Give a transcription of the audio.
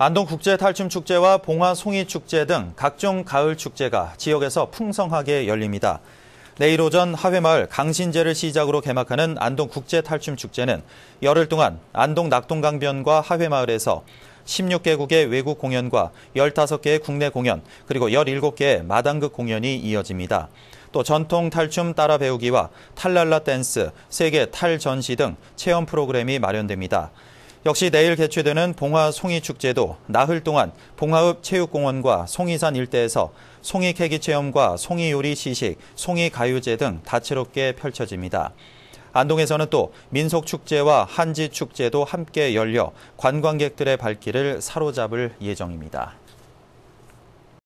안동국제탈춤축제와 봉화송이축제 등 각종 가을축제가 지역에서 풍성하게 열립니다. 내일 오전 하회마을 강신제를 시작으로 개막하는 안동국제탈춤축제는 열흘 동안 안동 낙동강변과 하회마을에서 16개국의 외국 공연과 15개의 국내 공연, 그리고 17개의 마당극 공연이 이어집니다. 또 전통 탈춤 따라 배우기와 탈랄라 댄스, 세계 탈전시 등 체험 프로그램이 마련됩니다. 역시 내일 개최되는 봉화 송이축제도 나흘 동안 봉화읍 체육공원과 송이산 일대에서 송이 캐기 체험과 송이 요리 시식, 송이 가요제 등 다채롭게 펼쳐집니다. 안동에서는 또 민속축제와 한지축제도 함께 열려 관광객들의 발길을 사로잡을 예정입니다.